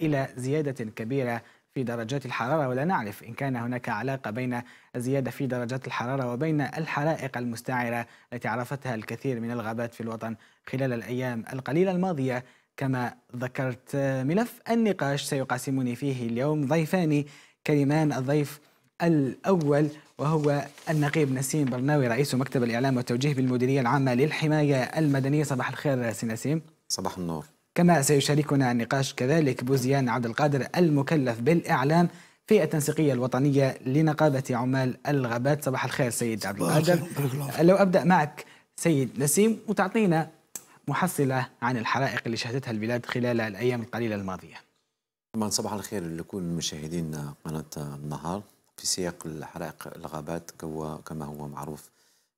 إلى زيادة كبيرة في درجات الحرارة ولا نعرف إن كان هناك علاقة بين الزيادة في درجات الحرارة وبين الحرائق المستعرة التي عرفتها الكثير من الغابات في الوطن خلال الأيام القليلة الماضية كما ذكرت ملف النقاش سيقاسمني فيه اليوم ضيفان كريمان الضيف الأول وهو النقيب نسيم برناوي رئيس مكتب الإعلام والتوجيه بالمديرية العامة للحماية المدنية صباح الخير سي نسيم صباح النور كما سيشاركنا النقاش كذلك بوزيان عبد القادر المكلف بالإعلام في التنسيقية الوطنية لنقابة عمال الغابات صباح الخير سيد عبد القادر لو أبدأ معك سيد نسيم وتعطينا محصلة عن الحرائق اللي شهدتها البلاد خلال الأيام القليلة الماضية طبعا صباح الخير لكل مشاهدين قناة النهار في سياق الحرائق الغابات كما هو معروف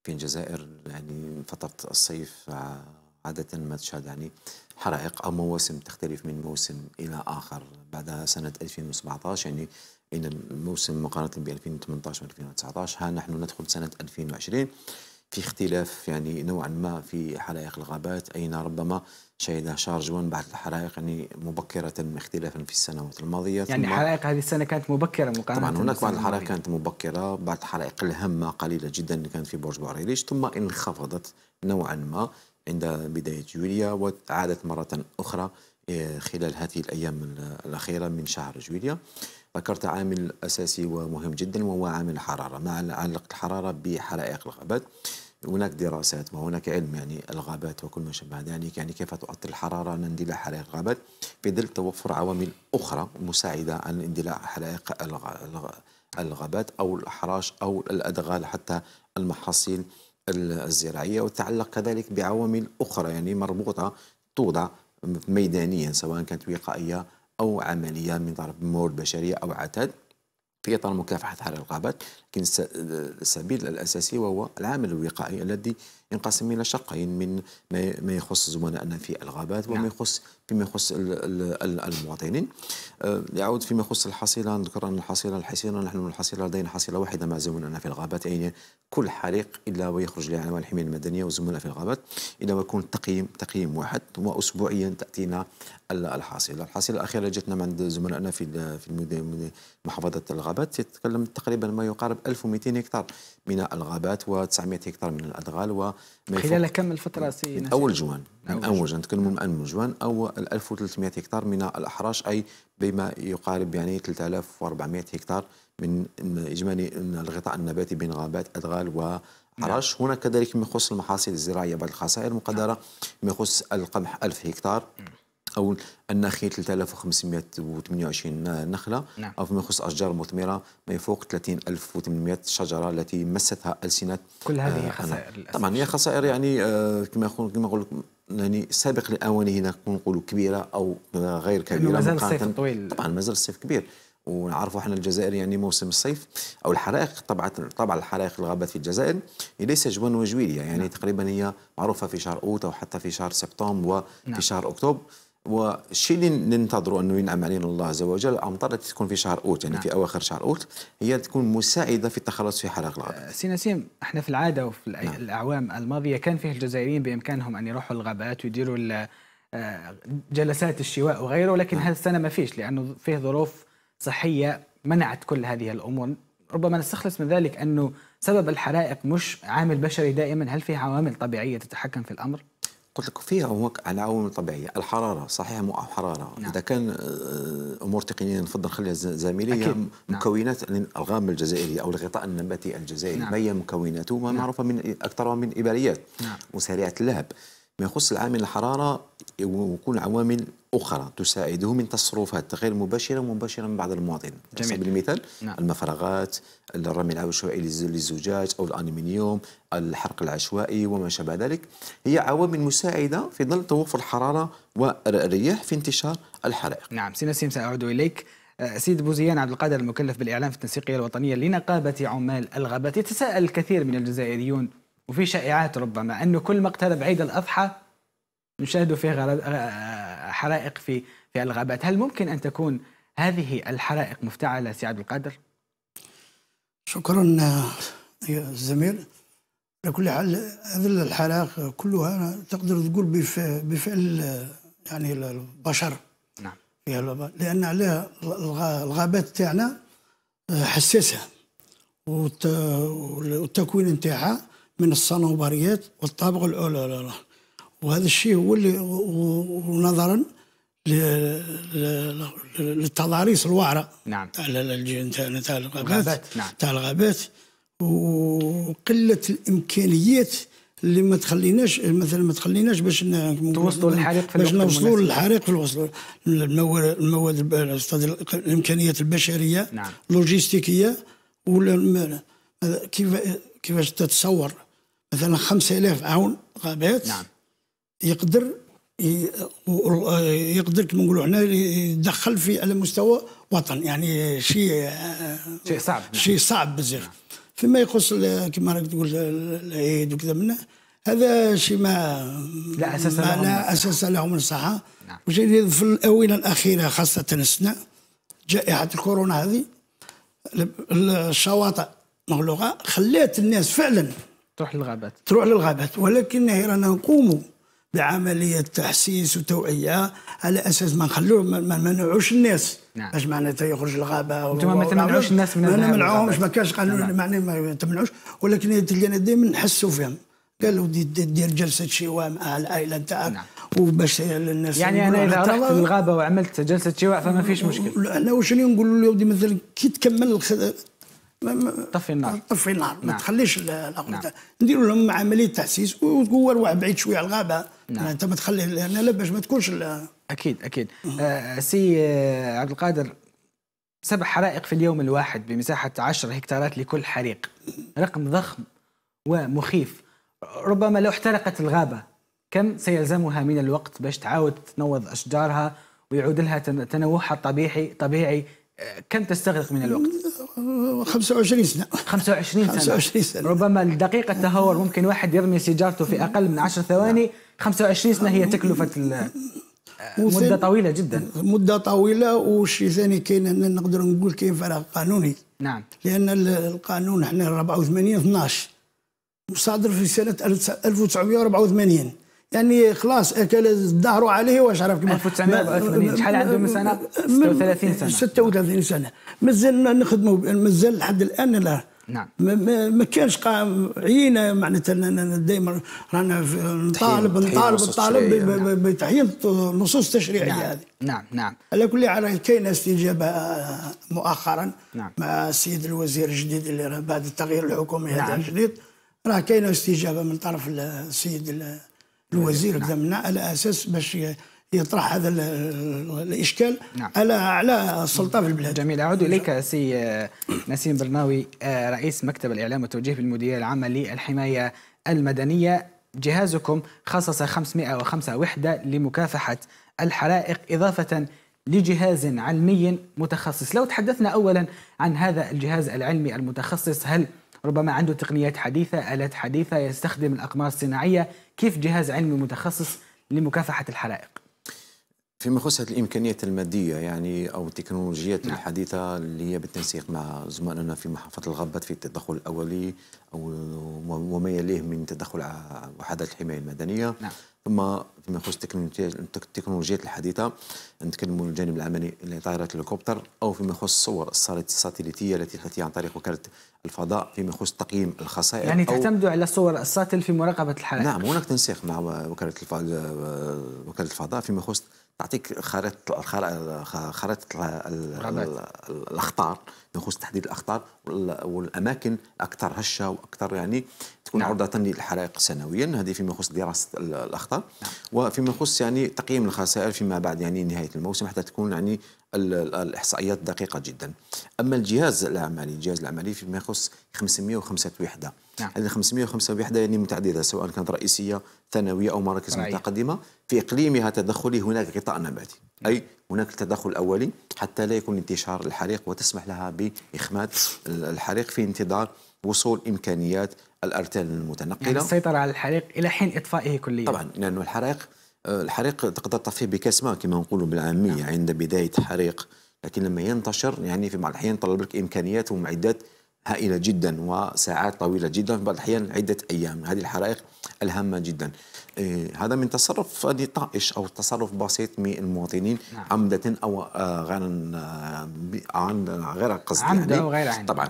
في الجزائر يعني فترة الصيف عادة ما تشهد يعني حرائق أو مواسم تختلف من موسم إلى آخر بعد سنة 2017 يعني بين الموسم مقارنة ب 2018 و 2019 ها نحن ندخل سنة 2020 في اختلاف يعني نوعا ما في حرائق الغابات أين ربما شهد شارجون بعض الحرائق يعني مبكرة اختلافا في السنوات الماضية يعني حرائق هذه السنة كانت مبكرة مقارنة طبعا هناك بعض الحرائق كانت مبكرة بعض الحرائق الهامة قليلة جدا كانت في برج بوعريريش ثم انخفضت نوعا ما عند بداية جويليا وعادت مرة أخرى آه، خلال هذه الأيام الأخيرة من شهر جويليا ذكرت عامل أساسي ومهم جدا وهو عامل الحرارة مع علق الحرارة بحرائق الغابات هناك دراسات وهناك علم يعني الغابات وكل ما شابه ذلك يعني كيف تؤثر الحراره على اندلاع حرائق الغابات في ظل توفر عوامل اخرى مساعده على اندلاع حرائق الغابات او الاحراش او الادغال حتى المحاصيل الزراعية وتتعلق كذلك بعوامل أخرى يعني مربوطة توضع ميدانيا سواء كانت وقائية أو عملية من طرف موارد بشرية أو عتاد في إطار مكافحة هذه الغابات لكن السبيل الأساسي وهو العامل الوقائي الذي ينقسم الى شقين من ما يخص زملائنا في الغابات وما نعم. يخص فيما يخص المواطنين آه، يعود فيما يخص الحصيله نذكر ان الحصيله الحصيله نحن الحصيله لدينا حصيله واحده مع زملائنا في الغابات يعني كل حريق الا ويخرج لعنوان الحمايه المدنيه وزملاء في الغابات الا ويكون تقييم تقييم واحد واسبوعيا تاتينا الحصيله، الحصيله الاخيره جاتنا من عند زملائنا في في محافظه الغابات تتكلم تقريبا ما يقارب 1200 هكتار من الغابات و900 هكتار من الادغال و خلال كم الفتره سي من اول جوان من اول جوان نتكلم من اول جوان او 1300 هكتار من الاحراش اي بما يقارب يعني 3400 هكتار من اجمالي الغطاء النباتي بين غابات ادغال و حرش نعم. هنا كذلك ما يخص المحاصيل الزراعيه بعض الخسائر مقدره ما يخص القمح 1000 هكتار او النخيل 3528 نخله نعم. او فيما يخص اشجار مثمره ما يفوق 30800 شجره التي مستها السنه كل هذه آه خسائر للأسف. طبعا هي خسائر يعني آه كما يقول كما اقول يعني سابق لاوانه نكون نقول كبيره او غير كبيره مازال الصيف طويل طبعا مازال الصيف كبير ونعرفوا احنا الجزائر يعني موسم الصيف او الحرائق طبعا طبعا الحرائق الغابات في الجزائر ليس جوان وجويليه يعني نعم. تقريبا هي معروفه في شهر اوت او حتى في شهر سبتمبر وفي نعم. شهر اكتوبر والشيء اللي ننتظره انه ينعم علينا الله عز وجل الامطار التي تكون في شهر اوت يعني نعم. في اواخر شهر اوت هي تكون مساعده في التخلص في حرائق الغابات. آه، سي نسيم احنا في العاده وفي نعم. الاعوام الماضيه كان فيه الجزائريين بامكانهم ان يروحوا الغابات ويديروا آه، جلسات الشواء وغيره ولكن نعم. السنه ما فيش لانه فيه ظروف صحيه منعت كل هذه الامور ربما نستخلص من ذلك انه سبب الحرائق مش عامل بشري دائما هل في عوامل طبيعيه تتحكم في الامر؟ قلت لك فيها على عوامل طبيعيه الحراره صحيح مو حراره نعم. اذا كان آه، امور تقنيه نفضل نخليها زميلي هي نعم. مكونات نعم. الغام الجزائري او الغطاء النباتي الجزائري نعم. ما هي مكوناته ما نعم. معروفه من اكثرها من ابريات نعم. وسريعه اللهب ما يخص العامل الحرارة ويكون عوامل أخرى تساعده من تصرفات غير مباشرة ومباشرة من بعض المواطن جميل. على سبيل المثال نعم. المفرغات الرمي العشوائي للزجاج أو الألمنيوم الحرق العشوائي وما شابه ذلك هي عوامل مساعدة في ظل توفر الحرارة والرياح في انتشار الحرائق نعم سي نسيم سأعود إليك أه، سيد بوزيان عبد القادر المكلف بالإعلام في التنسيقية الوطنية لنقابة عمال الغابات يتساءل الكثير من الجزائريون وفي شائعات ربما أنه كل ما اقترب عيد الأضحى نشاهد فيه حرائق في في الغابات هل ممكن أن تكون هذه الحرائق مفتعلة سي عبد القادر؟ شكرا يا الزميل على كل حال هذه الحرائق كلها تقدر تقول بفعل يعني البشر نعم لان عليها الغابات تاعنا حساسه والتكوين نتاعها من الصنوبريات والطابق الأولى وهذا الشيء هو اللي ونظرا للتضاريس الوعرة نعم تاع الغابات نعم تاع الغابات وقلة الإمكانيات اللي ما تخليناش مثلا ما تخليناش باش توصلوا للحريق في باش نوصلوا للحريق في الوصول المواد المواد الامكانيات البشريه نعم لوجيستيكيه ولا كيف كيفاش تتصور مثلا 5000 عون غابات نعم يقدر يقدر كما نقولوا حنا يتدخل في على مستوى وطن يعني شيء شيء صعب شيء صعب بزاف نعم. فيما يخص كما راك تقول العيد وكذا منه هذا شيء ما لا اساس لهم لا اساس لهم من الصحه نعم. وجاي في الاونه الاخيره خاصه السنه جائحه الكورونا هذه الشواطئ مغلوقه خلات الناس فعلا تروح للغابات تروح للغابات ولكن رانا نقوموا بعمليه تحسيس وتوعيه على اساس ما نخلوه ما نمنعوش الناس نعم اش معناتها يخرج الغابه انتم ما تمنعوش الناس من ما نمنعوهمش ما كانش قانون نعم. معناه ما تمنعوش ولكن تلقانا دائما نحسوا فيهم قالوا دير جلسه شواء مع العائله نتاعك نعم. وباش الناس يعني انا اذا رحت للغابه وعملت جلسه شواء فما فيش مشكل انا واش نقول له يا ودي مثلا كي تكمل طفي النار آه، طفي النار نعم. ما تخليش نعم. نديروا لهم عمليه تحسيس وتقول روح بعيد شويه على الغابه نعم. يعني انت ما تخلي هنا لا باش ما تكونش اكيد اكيد آه سي آه، عبد القادر سبع حرائق في اليوم الواحد بمساحه 10 هكتارات لكل حريق رقم ضخم ومخيف ربما لو احترقت الغابه كم سيلزمها من الوقت باش تعاود تنوض اشجارها ويعود لها تنوعها الطبيعي طبيعي آه، كم تستغرق من الوقت؟ 25 سنة 25 سنة 25 سنة ربما الدقيقة تهور ممكن واحد يرمي سيجارته في أقل من 10 ثواني 25 سنة هي تكلفة مدة طويلة جدا مدة طويلة وشي ثاني كاين أن نقدر نقول كاين فراغ قانوني نعم لأن القانون احنا 84 12 مصادر في سنة 1984 يعني خلاص اكل الدهر عليه واش عرفت 1980 شحال عنده من سنه 36 سنه 36 سنه مازال نخدموا مازال لحد الان لا نعم ما كانش عينا معناتها دائما رانا نطالب نطالب نطالب بتحيين النصوص التشريعيه نعم. هذه نعم نعم على كل حال كاين استجابه آه، مؤخرا نعم. مع السيد الوزير الجديد اللي بعد التغيير الحكومي نعم. هذا الجديد راه كاين استجابه من طرف السيد الوزير نعم. قدامنا على اساس باش يطرح هذا الاشكال نعم. على على السلطه في البلاد. جميل اعود اليك سي آه، نسيم برناوي آه، رئيس مكتب الاعلام والتوجيه بالمديريه العامه للحمايه المدنيه جهازكم خصص 505 وحده لمكافحه الحرائق اضافه لجهاز علمي متخصص لو تحدثنا اولا عن هذا الجهاز العلمي المتخصص هل ربما عنده تقنيات حديثة آلات حديثة يستخدم الأقمار الصناعية كيف جهاز علمي متخصص لمكافحة الحرائق فيما يخص الامكانيات الماديه يعني او التكنولوجيات نعم. الحديثه اللي هي بالتنسيق مع زملائنا في محافظه الغابات في التدخل الاولي او وما يليه من تدخل وحدات الحمايه المدنيه نعم. اما فيما يخص التكنولوجيات الحديثه نتكلموا الجانب العملي لطائرات الهليكوبتر او فيما يخص الصور الساتليتيه التي تاتي عن طريق وكاله الفضاء فيما يخص تقييم الخسائر يعني تعتمدوا على صور الساتل في مراقبه الحرائق نعم هناك تنسيق مع وكاله وكاله الفضاء فيما يخص تعطيك خريطه خريطه الاخطار يخص تحديد الاخطار والاماكن اكثر هشه واكثر يعني تكون نعم. عرضه للحرائق سنويا هذه فيما يخص دراسه الاخطار نعم. وفيما يخص يعني تقييم الخسائر فيما بعد يعني نهايه الموسم حتى تكون يعني الاحصائيات دقيقه جدا اما الجهاز العملي الجهاز العملي فيما يخص 505 وحده نعم. عدد 505 يعني متعدده سواء كانت رئيسيه ثانويه او مراكز رأيه. متقدمه في اقليمها تدخلي هناك غطاء نباتي نعم. اي هناك التدخل الاولي حتى لا يكون انتشار الحريق وتسمح لها باخماد الحريق في انتظار وصول امكانيات الارتال المتنقله يعني السيطره على الحريق الى حين اطفائه كليا طبعا لانه الحريق الحريق تقدر تطفيه بكاس ماء كما نقولوا بالعاميه نعم. عند بدايه حريق لكن لما ينتشر يعني في بعض الاحيان طلب لك امكانيات ومعدات هائله جدا وساعات طويله جدا في بعض الاحيان عده ايام هذه الحرائق الهامه جدا إيه، هذا من تصرف طائش او تصرف بسيط من المواطنين نعم. عمدة او آه، غير آه، غير قصد يعني. عمدة يعني. او غير عمدة طبعا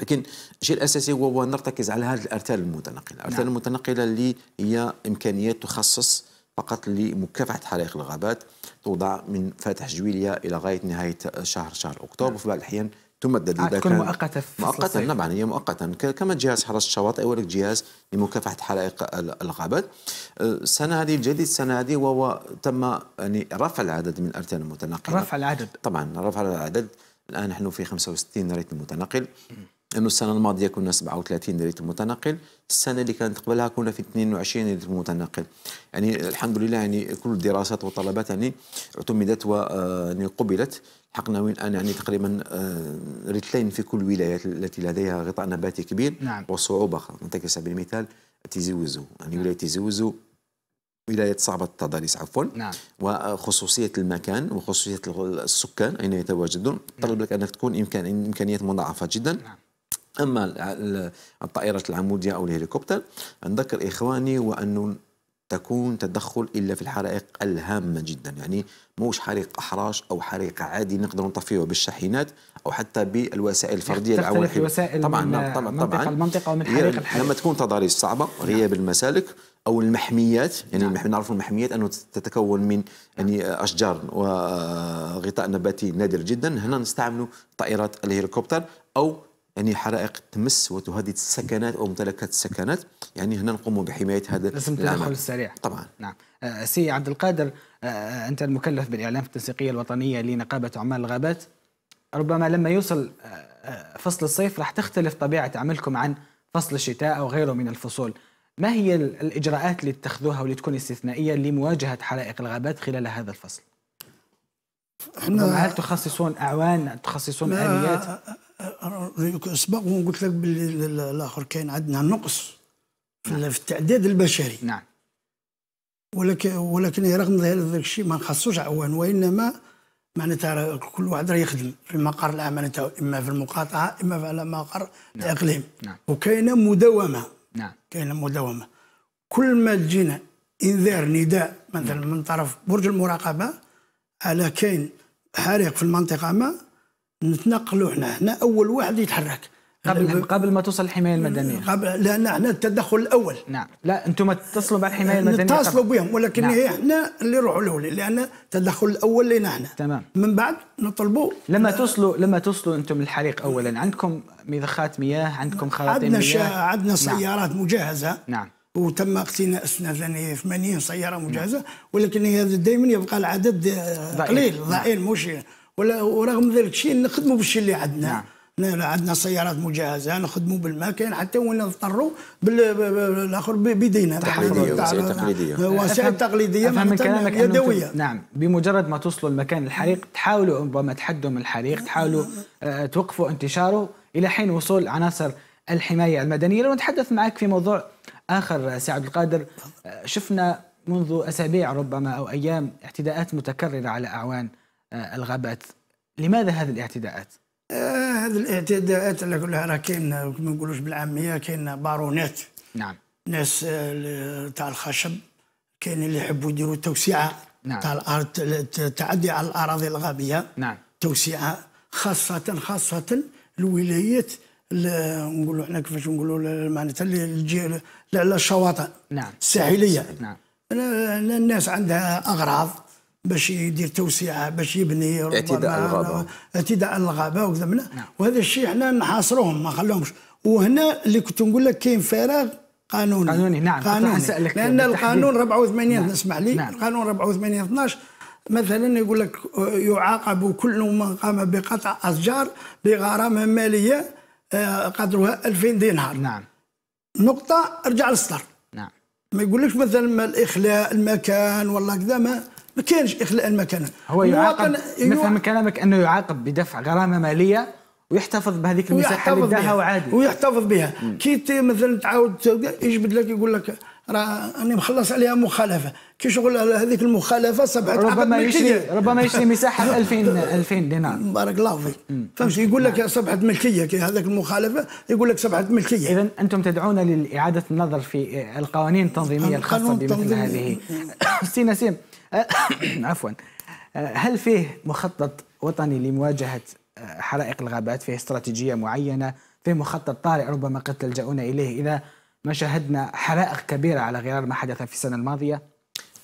لكن الشيء الاساسي هو نرتكز على هذه الارتال المتنقله، الارتال نعم. المتنقله اللي هي امكانيات تخصص فقط لمكافحه حرائق الغابات توضع من فاتح جويليا الى غايه نهايه شهر شهر اكتوبر نعم. في بعض الاحيان تمدد اذا آه، تكون مؤقته في مؤقتا نعم هي مؤقتا كما جهاز حرس الشواطئ ولك جهاز لمكافحه حرائق الغابات أه، السنه هذه الجديد السنه هذه وهو تم يعني رفع العدد من الأرتان المتنقله رفع العدد طبعا رفع العدد الان نحن في 65 ريت متنقل انه السنه الماضيه كنا 37 ريت متنقل السنه اللي كانت قبلها كنا في 22 ريت متنقل يعني الحمد لله يعني كل الدراسات والطلبات يعني اعتمدت وقبلت آه، يعني حقنا وين الان يعني تقريبا آه، رتلين في كل ولايات التي لديها غطاء نباتي كبير نعم. وصعوبه نعطيك على سبيل المثال تيزيوزو يعني نعم. ولايه وزو ولاية صعبة التضاريس عفوا نعم. وخصوصية المكان وخصوصية السكان أين يتواجدون نعم. تطلب لك أنك تكون إمكان إمكانيات مضاعفة جدا نعم. أما الطائرات العمودية أو الهليكوبتر نذكر إخواني وأنه تكون تدخل الا في الحرائق الهامه جدا يعني موش حريق احراش او حريق عادي نقدر نطفيه بالشاحنات او حتى بالوسائل الفرديه العوائق طبعا من نعم، طبعا من طبعا المنطقه ومن حريق الحريق لما تكون تضاريس صعبه نعم. غياب نعم. المسالك او المحميات يعني نعم. المحمي المحميات انه تتكون من يعني اشجار وغطاء آه، نباتي نادر جدا هنا نستعملوا طائرات الهليكوبتر او يعني حرائق تمس وتهدد السكنات او ممتلكات السكنات يعني هنا نقوم بحمايه هذا لازم التدخل السريع طبعا نعم آه، سي عبد القادر آه، آه، انت المكلف بالاعلام في التنسيقيه الوطنيه لنقابه عمال الغابات ربما لما يوصل فصل الصيف راح تختلف طبيعه عملكم عن فصل الشتاء او غيره من الفصول ما هي الاجراءات اللي تتخذوها واللي تكون استثنائيه لمواجهه حرائق الغابات خلال هذا الفصل؟ احنا هل تخصصون اعوان تخصصون اليات؟ سبق وقلت لك باللي الاخر كاين عندنا نقص نعم. في التعداد البشري نعم ولكن ولكن رغم ذلك الشيء ما نخصوش عوان وانما معناتها كل واحد راه يخدم في مقر العمل تاعو اما في المقاطعه اما في على مقر نعم. الاقليم نعم. وكاينه مداومه نعم كاينه مداومه كل ما تجينا انذار نداء مثلا نعم. من طرف برج المراقبه على كاين حريق في المنطقه ما نتنقلوا احنا احنا اول واحد يتحرك قبل قبل ما توصل الحمايه المدنيه قبل لا احنا التدخل الاول نعم لا انتم تتصلوا بالحمايه المدنيه نتصلوا بهم ولكن نعم. احنا اللي نروحوا له لان التدخل الاول لنا احنا تمام من بعد نطلبوا لما توصلوا لما توصلوا انتم للحريق اولا عندكم مضخات مياه عندكم خراطيم مياه شا... عندنا نعم. سيارات نعم. مجهزه نعم وتم اقتناء سنه 80 سياره نعم. مجهزه ولكن هذا دائما يبقى العدد قليل نعم. ضئيل مش ولا ورغم ذلك الشيء نخدموا بالشيء اللي عندنا نعم. عندنا سيارات مجهزه نخدموا كاين حتى وين نضطروا بالاخر بيدينا تقليديه آه، وسائل تقليديه وسائل من كلامك يدويه نعم بمجرد ما توصلوا لمكان الحريق تحاولوا ربما تحدوا من الحريق تحاولوا آه، توقفوا انتشاره الى حين وصول عناصر الحمايه المدنيه لو نتحدث معك في موضوع اخر آه، سي عبد القادر شفنا منذ اسابيع ربما او ايام اعتداءات متكرره على اعوان آه، الغابات لماذا هذه الاعتداءات؟ آه هذه الاعتداءات اللي كلها راه كاين ما نقولوش بالعاميه كاين بارونات نعم ناس آه، تاع الخشب كاين اللي يحبوا يديروا توسعه نعم تاع الارض تعدي على الاراضي الغابيه نعم توسيعه خاصه خاصه الولايات نقولوا احنا كيفاش نقولوا معناتها اللي على الشواطئ نعم الساحليه نعم الناس عندها اغراض باش يدير توسعه باش يبني اعتداء الغابه اعتداء الغابه وكذا نعم. وهذا الشيء احنا نحاصروهم ما خلوهمش وهنا اللي كنت نقول لك كاين فراغ قانوني قانوني نعم قانوني لان القانون 84 نعم. اسمح لي نعم. القانون 84 12 مثلا يقول لك آه، يعاقب كل من قام بقطع اشجار بغرامه ماليه آه، قدرها 2000 دينار نعم نقطه ارجع للصدر نعم ما يقولكش مثلا ما الاخلاء المكان ولا كذا ما ما كانش اخلاء المكانه هو يعاقب نفهم كلامك انه يعاقب بدفع غرامه ماليه ويحتفظ بهذيك المساحه اللي داها وعادي ويحتفظ بها كي مثلا تعاود يجبد لك يقول لك راه راني مخلص عليها مخالفه كي شغل هذيك المخالفه صبحت ربما يشري ربما يشري مساحه 2000 2000 دينار بارك الله فيك فهمت يقول لك صبحت ملكيه كي هذاك المخالفه يقول لك صبحت ملكيه اذا انتم تدعون لاعاده النظر في القوانين التنظيميه الخاصه بمثل هذه سي نسيم عفوا آه، هل فيه مخطط وطني لمواجهة آه، حرائق الغابات فيه استراتيجية معينة فيه مخطط طارئ ربما قد تلجؤون إليه إذا ما شاهدنا حرائق كبيرة على غرار ما حدث في السنة الماضية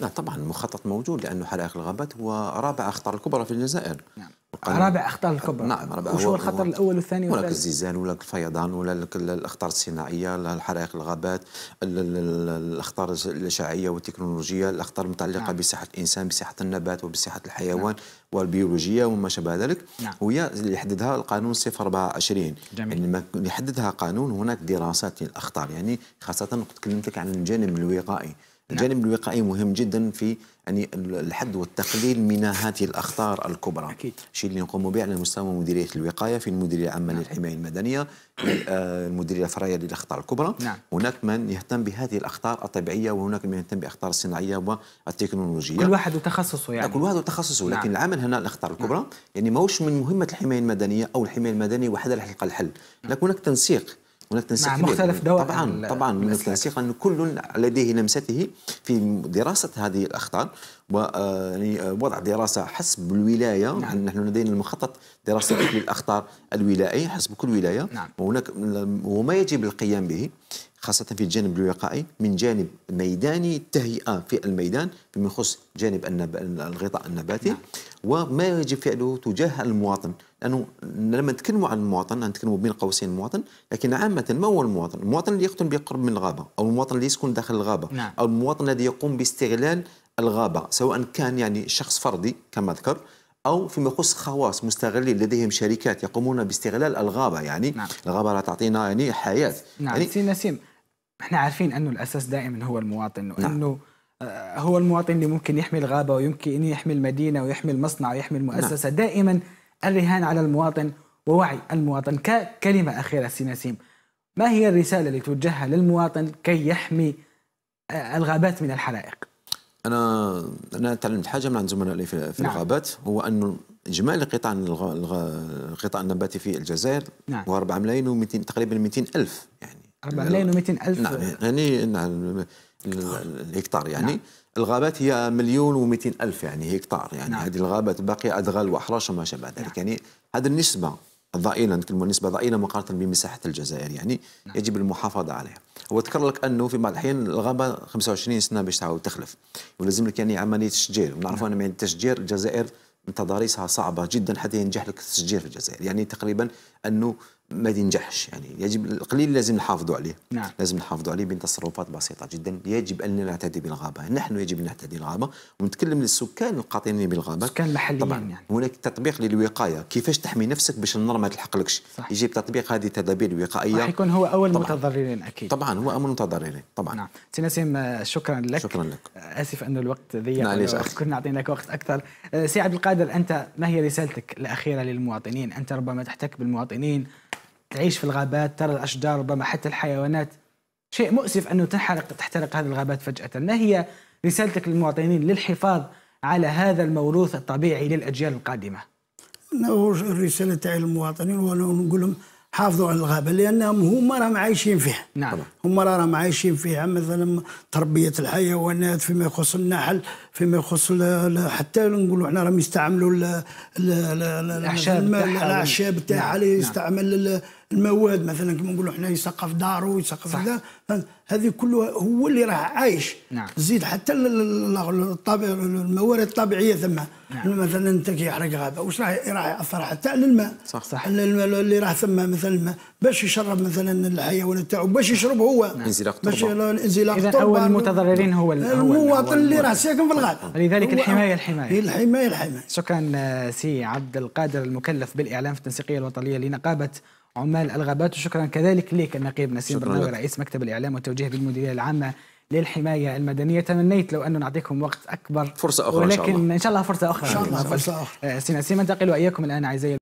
لا طبعا المخطط موجود لأنه حرائق الغابات هو رابع أخطر الكبرى في الجزائر نعم. رابع اخطار الكبرى نعم رابع وشو الخطر الاول والثاني ولا الزلزال ولا الفيضان ولا الاخطار الصناعيه الحرائق الغابات الاخطار الاشعاعيه والتكنولوجيه الاخطار المتعلقه نعم. بصحه الانسان بصحه النبات وبصحه الحيوان نعم. والبيولوجيه وما شابه ذلك نعم. وهي اللي يحددها القانون 024 جميل. يعني يحددها قانون هناك دراسات للاخطار يعني خاصه كنت كلمتك عن الجانب الوقائي نعم. الجانب نعم. الوقائي مهم جدا في يعني الحد والتقليل من هذه الاخطار الكبرى اكيد الشيء اللي نقوم به على مستوى مديريه الوقايه في المديريه العامه نعم. للحمايه المدنيه آه، المديريه الفرعيه للاخطار الكبرى نعم. هناك من يهتم بهذه الاخطار الطبيعيه وهناك من يهتم باخطار الصناعيه والتكنولوجيه كل واحد وتخصصه يعني كل واحد وتخصصه نعم. لكن العمل هنا الاخطار نعم. الكبرى نعم. يعني ماهوش من مهمه الحمايه المدنيه او الحمايه المدنيه وحدها الحل الحل نعم. لكن هناك تنسيق هناك تنسيق مع مختلف دواء طبعا طبعا من التنسيق لأن كل لديه لمسته في دراسة هذه الأخطار ووضع آه، يعني، آه، دراسة حسب الولاية نعم. يعني نحن لدينا المخطط دراسة للأخطار الولائي حسب كل ولاية نعم. وهناك وما يجب القيام به خاصة في الجانب الوقائي من جانب ميداني التهيئة في الميدان فيما يخص جانب النب... الغطاء النباتي نعم. وما يجب فعله تجاه المواطن لأنه لما نتكلموا عن المواطن نتكلموا بين قوسين المواطن لكن عامة ما هو المواطن؟ المواطن اللي يقطن بقرب من الغابة أو المواطن اللي يسكن داخل الغابة نعم. أو المواطن الذي يقوم باستغلال الغابة سواء كان يعني شخص فردي كما ذكر أو فيما يخص خواص مستغلين لديهم شركات يقومون باستغلال الغابة يعني نعم. الغابة لا تعطينا يعني حياة نعم يعني سي نسيم احنا عارفين انه الاساس دائما هو المواطن نعم. وانه نعم. هو المواطن اللي ممكن يحمي الغابه ويمكن يحمي المدينه ويحمي المصنع ويحمي المؤسسه نعم. دائما الرهان على المواطن ووعي المواطن ككلمه اخيره سي نسيم ما هي الرساله اللي توجهها للمواطن كي يحمي آه، الغابات من الحرائق انا انا تعلمت حاجه من عند زملائي في, في نعم. الغابات هو انه اجمالي قطاع الغ... الغ... القطاع النباتي في الجزائر نعم. هو 4 ملايين و200 تقريبا 200 الف يعني 4 ملايين و 200 ألف نعم يعني نعم الهكتار يعني نعم. الغابات هي مليون و 200 ألف يعني هكتار يعني نعم. هذه الغابات باقي أدغال وأحراش وما شابه ذلك نعم. يعني هذه النسبة ضئيلة نتكلموا نسبة ضئيلة مقارنة بمساحة الجزائر يعني نعم. يجب المحافظة عليها هو ذكر لك أنه في بعض الأحيان الغابة 25 سنة باش تعاود تخلف ولازم لك يعني عملية تشجير ونعرفوا نعم. أن التشجير الجزائر تضاريسها صعبة جدا حتى ينجح لك التشجير في الجزائر يعني تقريبا أنه ما ينجحش يعني يجب القليل لازم نحافظوا عليه نعم. لازم نحافظوا عليه بين تصرفات بسيطه جدا يجب ان نعتدي بالغابه نحن يجب ان نعتدي بالغابه ونتكلم للسكان القاطنين بالغابه السكان المحليين طبعا يعني. هناك تطبيق للوقايه كيفاش تحمي نفسك باش النار ما تلحقلكش يجب تطبيق هذه التدابير الوقائيه راح يكون هو اول طبعًا. المتضررين اكيد طبعا هو اول المتضررين طبعا نعم سي نسيم شكرا لك شكرا لك اسف ان الوقت ضيق كنا عطينا وقت اكثر آه، سي عبد القادر انت ما هي رسالتك الاخيره للمواطنين انت ربما تحتك بالمواطنين تعيش في الغابات ترى الأشجار ربما حتى الحيوانات شيء مؤسف أنه تنحرق تحترق هذه الغابات فجأة ما هي رسالتك للمواطنين للحفاظ على هذا الموروث الطبيعي للأجيال القادمة الرسالة تاع المواطنين ونقول لهم حافظوا على الغابه لانهم هما راهم عايشين فيها نعم هما راهم عايشين فيها مثلا تربيه الحيوانات فيما يخص النحل فيما يخص حتى نقولوا احنا راهم يستعملوا الاعشاب الاعشاب تاعها نعم. نعم. يستعمل المواد مثلا كما نقولوا حنا يسقف دارو ويسقف كذا هذه كلها هو اللي راه عايش نعم. زيد حتى الطبيع الموارد الطبيعيه ثم نعم. مثلا انت كي يحرق غابه واش راه راه ياثر حتى على الماء صح صح الماء اللي راه ثم مثلا باش يشرب مثلا الحيوان تاعو باش يشرب هو نعم. باش انزلاق اذا اول المتضررين هو المواطن اللي راه ساكن في الغابه لذلك الحمايه الحمايه الحمايه الحمايه شكرا آه، سي عبد القادر المكلف بالاعلام في التنسيقيه الوطنيه لنقابه عمال الغابات وشكرا كذلك لك النقيب نسيم برناوي رئيس مكتب الاعلام والتوجيه بالمديريه العامه للحمايه المدنيه تمنيت لو انه نعطيكم وقت اكبر فرصه اخرى ولكن ان شاء الله, إن شاء الله فرصه اخرى ان شاء الله فرصه اخرى آه، سي نسيم انتقل واياكم الان اعزائي